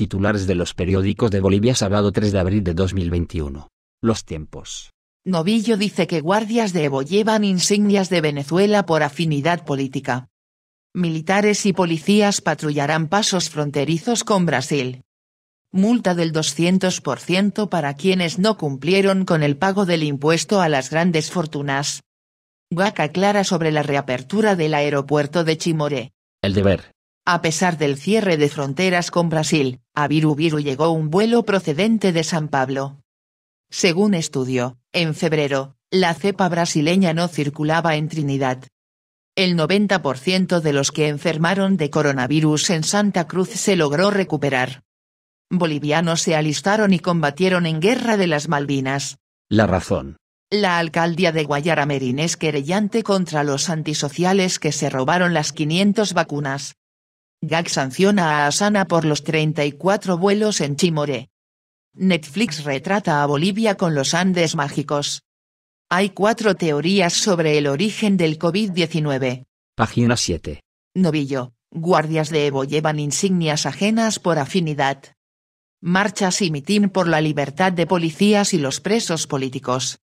Titulares de los periódicos de Bolivia sábado 3 de abril de 2021. Los tiempos. Novillo dice que guardias de Evo llevan insignias de Venezuela por afinidad política. Militares y policías patrullarán pasos fronterizos con Brasil. Multa del 200% para quienes no cumplieron con el pago del impuesto a las grandes fortunas. Guaca clara sobre la reapertura del aeropuerto de Chimoré. El deber. A pesar del cierre de fronteras con Brasil, a Viru Viru llegó un vuelo procedente de San Pablo. Según estudio, en febrero, la cepa brasileña no circulaba en Trinidad. El 90% de los que enfermaron de coronavirus en Santa Cruz se logró recuperar. Bolivianos se alistaron y combatieron en Guerra de las Malvinas. La razón. La alcaldía de Guayaramerín es querellante contra los antisociales que se robaron las 500 vacunas. GAC sanciona a Asana por los 34 vuelos en Chimoré. Netflix retrata a Bolivia con los Andes mágicos. Hay cuatro teorías sobre el origen del COVID-19. Página 7. Novillo. Guardias de Evo llevan insignias ajenas por afinidad. Marchas y mitin por la libertad de policías y los presos políticos.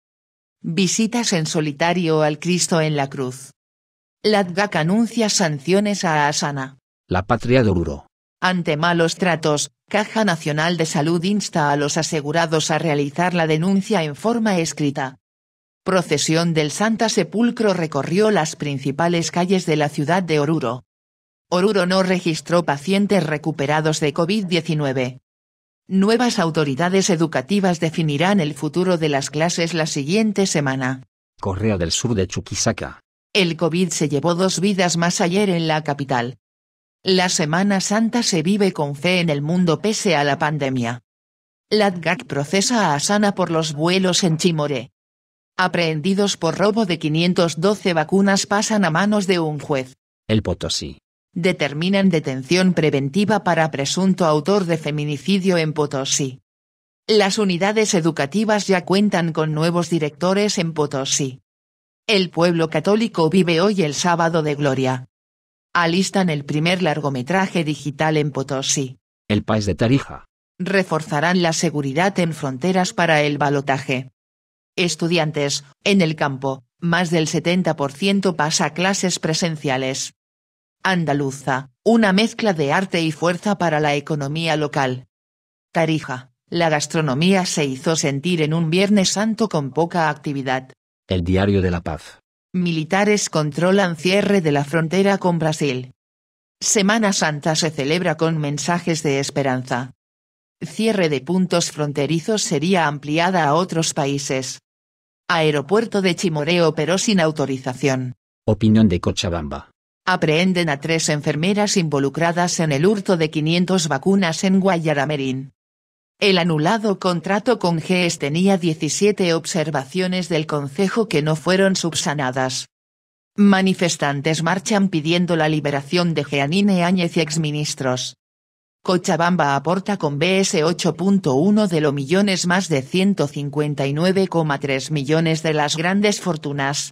Visitas en solitario al Cristo en la cruz. Latgak anuncia sanciones a Asana. La patria de Oruro. Ante malos tratos, Caja Nacional de Salud insta a los asegurados a realizar la denuncia en forma escrita. Procesión del Santa Sepulcro recorrió las principales calles de la ciudad de Oruro. Oruro no registró pacientes recuperados de COVID-19. Nuevas autoridades educativas definirán el futuro de las clases la siguiente semana. Correa del Sur de Chuquisaca. El COVID se llevó dos vidas más ayer en la capital. La Semana Santa se vive con fe en el mundo pese a la pandemia. LATGAC procesa a Asana por los vuelos en Chimoré. Aprehendidos por robo de 512 vacunas pasan a manos de un juez. El Potosí. Determinan detención preventiva para presunto autor de feminicidio en Potosí. Las unidades educativas ya cuentan con nuevos directores en Potosí. El pueblo católico vive hoy el sábado de gloria. Alistan el primer largometraje digital en Potosí. El país de Tarija. Reforzarán la seguridad en fronteras para el balotaje. Estudiantes, en el campo, más del 70% pasa clases presenciales. Andaluza, una mezcla de arte y fuerza para la economía local. Tarija, la gastronomía se hizo sentir en un Viernes Santo con poca actividad. El Diario de la Paz. Militares controlan cierre de la frontera con Brasil. Semana Santa se celebra con mensajes de esperanza. Cierre de puntos fronterizos sería ampliada a otros países. Aeropuerto de Chimoreo pero sin autorización. Opinión de Cochabamba. Aprehenden a tres enfermeras involucradas en el hurto de 500 vacunas en Guayaramerín. El anulado contrato con GES tenía 17 observaciones del Consejo que no fueron subsanadas. Manifestantes marchan pidiendo la liberación de Jeanine Áñez y exministros. Cochabamba aporta con BS e 8.1 de los millones más de 159,3 millones de las grandes fortunas.